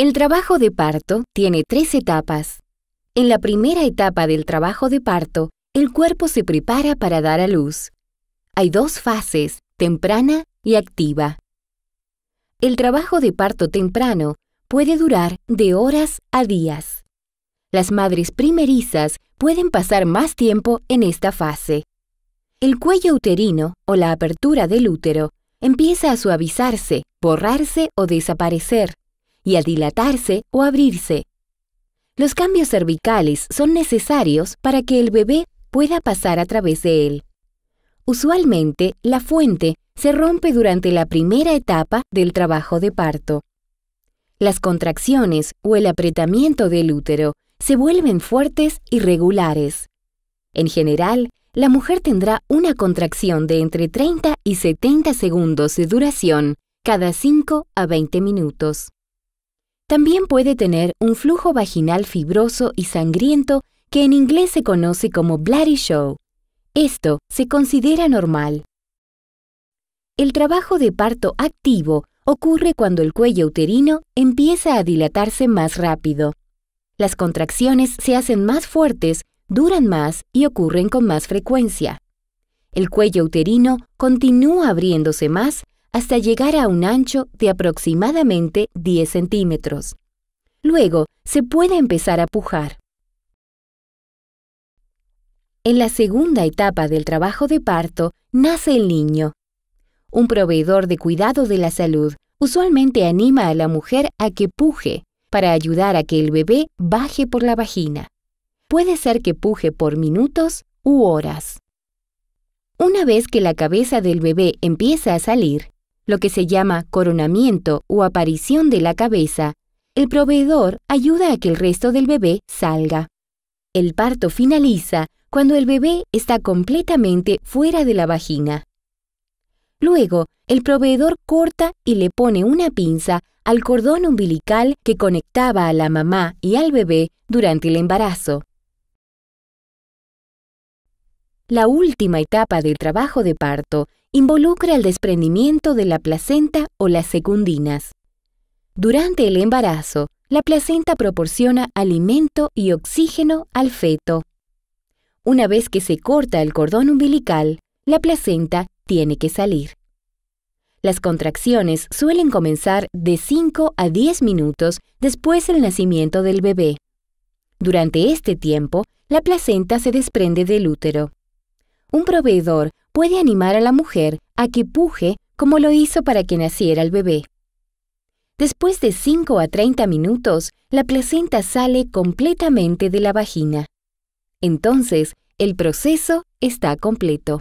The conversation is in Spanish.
El trabajo de parto tiene tres etapas. En la primera etapa del trabajo de parto, el cuerpo se prepara para dar a luz. Hay dos fases, temprana y activa. El trabajo de parto temprano puede durar de horas a días. Las madres primerizas pueden pasar más tiempo en esta fase. El cuello uterino o la apertura del útero empieza a suavizarse, borrarse o desaparecer y dilatarse o abrirse. Los cambios cervicales son necesarios para que el bebé pueda pasar a través de él. Usualmente, la fuente se rompe durante la primera etapa del trabajo de parto. Las contracciones o el apretamiento del útero se vuelven fuertes y regulares. En general, la mujer tendrá una contracción de entre 30 y 70 segundos de duración cada 5 a 20 minutos. También puede tener un flujo vaginal fibroso y sangriento que en inglés se conoce como bloody show. Esto se considera normal. El trabajo de parto activo ocurre cuando el cuello uterino empieza a dilatarse más rápido. Las contracciones se hacen más fuertes, duran más y ocurren con más frecuencia. El cuello uterino continúa abriéndose más hasta llegar a un ancho de aproximadamente 10 centímetros. Luego se puede empezar a pujar. En la segunda etapa del trabajo de parto nace el niño. Un proveedor de cuidado de la salud usualmente anima a la mujer a que puje para ayudar a que el bebé baje por la vagina. Puede ser que puje por minutos u horas. Una vez que la cabeza del bebé empieza a salir, lo que se llama coronamiento o aparición de la cabeza, el proveedor ayuda a que el resto del bebé salga. El parto finaliza cuando el bebé está completamente fuera de la vagina. Luego, el proveedor corta y le pone una pinza al cordón umbilical que conectaba a la mamá y al bebé durante el embarazo. La última etapa del trabajo de parto involucra el desprendimiento de la placenta o las secundinas. Durante el embarazo, la placenta proporciona alimento y oxígeno al feto. Una vez que se corta el cordón umbilical, la placenta tiene que salir. Las contracciones suelen comenzar de 5 a 10 minutos después del nacimiento del bebé. Durante este tiempo, la placenta se desprende del útero. Un proveedor puede animar a la mujer a que puje como lo hizo para que naciera el bebé. Después de 5 a 30 minutos, la placenta sale completamente de la vagina. Entonces, el proceso está completo.